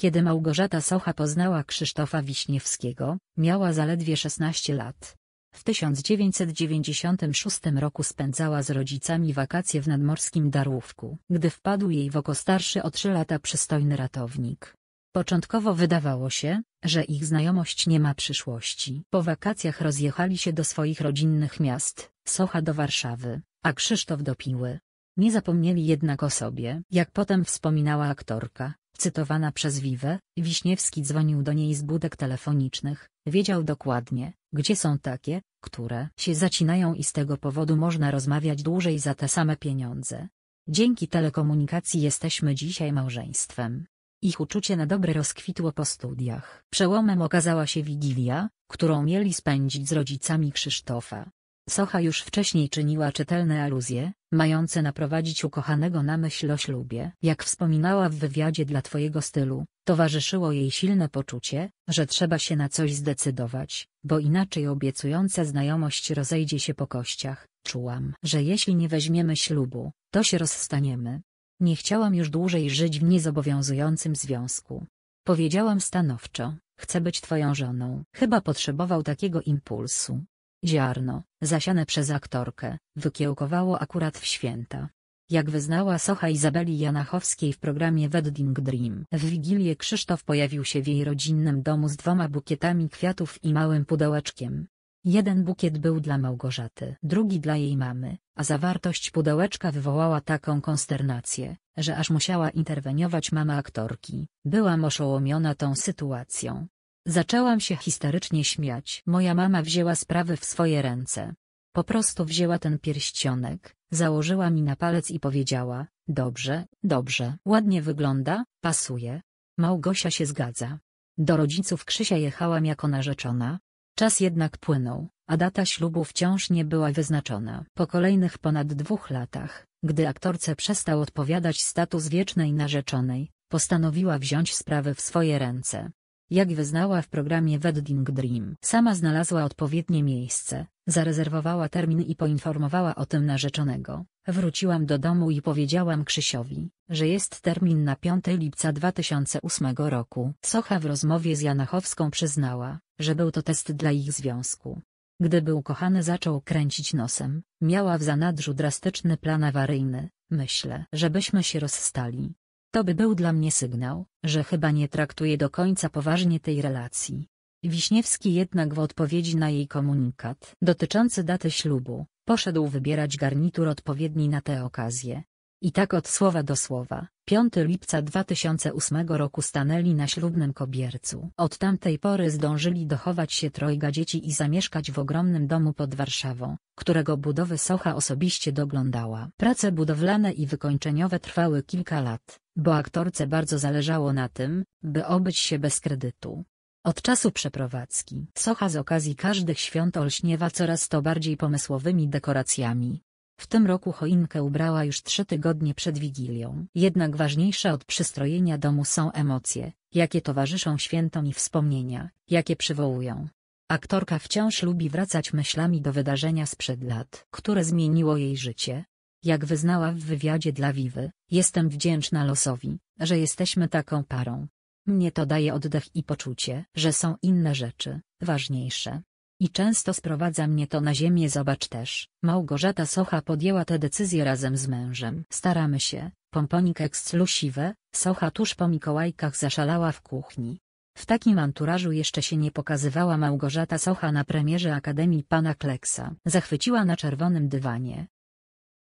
Kiedy Małgorzata Socha poznała Krzysztofa Wiśniewskiego, miała zaledwie 16 lat. W 1996 roku spędzała z rodzicami wakacje w nadmorskim Darłówku, gdy wpadł jej w oko starszy o 3 lata przystojny ratownik. Początkowo wydawało się, że ich znajomość nie ma przyszłości. Po wakacjach rozjechali się do swoich rodzinnych miast, Socha do Warszawy, a Krzysztof do Piły. Nie zapomnieli jednak o sobie. Jak potem wspominała aktorka, cytowana przez Wiwę, Wiśniewski dzwonił do niej z budek telefonicznych, wiedział dokładnie, gdzie są takie, które się zacinają i z tego powodu można rozmawiać dłużej za te same pieniądze. Dzięki telekomunikacji jesteśmy dzisiaj małżeństwem. Ich uczucie na dobre rozkwitło po studiach. Przełomem okazała się Wigilia, którą mieli spędzić z rodzicami Krzysztofa. Socha już wcześniej czyniła czytelne aluzje, mające naprowadzić ukochanego na myśl o ślubie. Jak wspominała w wywiadzie dla Twojego stylu, towarzyszyło jej silne poczucie, że trzeba się na coś zdecydować, bo inaczej obiecująca znajomość rozejdzie się po kościach. Czułam, że jeśli nie weźmiemy ślubu, to się rozstaniemy. Nie chciałam już dłużej żyć w niezobowiązującym związku. Powiedziałam stanowczo, chcę być twoją żoną. Chyba potrzebował takiego impulsu. Ziarno, zasiane przez aktorkę, wykiełkowało akurat w święta. Jak wyznała Socha Izabeli Janachowskiej w programie Wedding Dream. W Wigilię Krzysztof pojawił się w jej rodzinnym domu z dwoma bukietami kwiatów i małym pudełeczkiem. Jeden bukiet był dla Małgorzaty, drugi dla jej mamy, a zawartość pudełeczka wywołała taką konsternację, że aż musiała interweniować mama aktorki. Byłam oszołomiona tą sytuacją. Zaczęłam się histerycznie śmiać. Moja mama wzięła sprawy w swoje ręce. Po prostu wzięła ten pierścionek, założyła mi na palec i powiedziała, dobrze, dobrze, ładnie wygląda, pasuje. Małgosia się zgadza. Do rodziców Krzysia jechałam jako narzeczona. Czas jednak płynął, a data ślubu wciąż nie była wyznaczona. Po kolejnych ponad dwóch latach, gdy aktorce przestał odpowiadać status wiecznej narzeczonej, postanowiła wziąć sprawy w swoje ręce jak wyznała w programie Wedding Dream. Sama znalazła odpowiednie miejsce, zarezerwowała termin i poinformowała o tym narzeczonego. Wróciłam do domu i powiedziałam Krzysiowi, że jest termin na 5 lipca 2008 roku. Socha w rozmowie z Janachowską przyznała, że był to test dla ich związku. Gdyby ukochany zaczął kręcić nosem, miała w zanadrzu drastyczny plan awaryjny, myślę, żebyśmy się rozstali. To by był dla mnie sygnał, że chyba nie traktuje do końca poważnie tej relacji. Wiśniewski jednak w odpowiedzi na jej komunikat dotyczący daty ślubu, poszedł wybierać garnitur odpowiedni na tę okazję, i tak od słowa do słowa, 5 lipca 2008 roku stanęli na ślubnym kobiercu. Od tamtej pory zdążyli dochować się trojga dzieci i zamieszkać w ogromnym domu pod Warszawą, którego budowy Socha osobiście doglądała. Prace budowlane i wykończeniowe trwały kilka lat, bo aktorce bardzo zależało na tym, by obyć się bez kredytu. Od czasu przeprowadzki Socha z okazji każdych świąt olśniewa coraz to bardziej pomysłowymi dekoracjami. W tym roku choinkę ubrała już trzy tygodnie przed Wigilią. Jednak ważniejsze od przystrojenia domu są emocje, jakie towarzyszą świętom i wspomnienia, jakie przywołują. Aktorka wciąż lubi wracać myślami do wydarzenia sprzed lat, które zmieniło jej życie. Jak wyznała w wywiadzie dla Wiwy, jestem wdzięczna losowi, że jesteśmy taką parą. Mnie to daje oddech i poczucie, że są inne rzeczy, ważniejsze. I często sprowadza mnie to na ziemię zobacz też. Małgorzata Socha podjęła tę decyzję razem z mężem. Staramy się, pomponik eksklusive, Socha tuż po Mikołajkach zaszalała w kuchni. W takim anturażu jeszcze się nie pokazywała Małgorzata Socha na premierze Akademii Pana Kleksa. Zachwyciła na czerwonym dywanie,